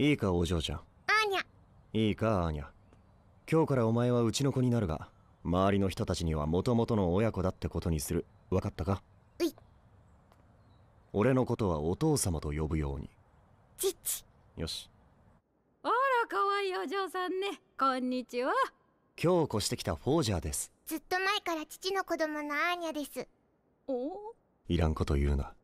いいかお嬢ちゃんアーニャいいかアーニャ今日からお前はうちの子になるが周りの人たちにはもともとの親子だってことにする分かったかい俺のことはお父様と呼ぶようにちちよしあらかわいいお嬢さんねこんにちは今日越してきたフォージャーですずっと前から父の子供のアーニャですおいらんこと言うな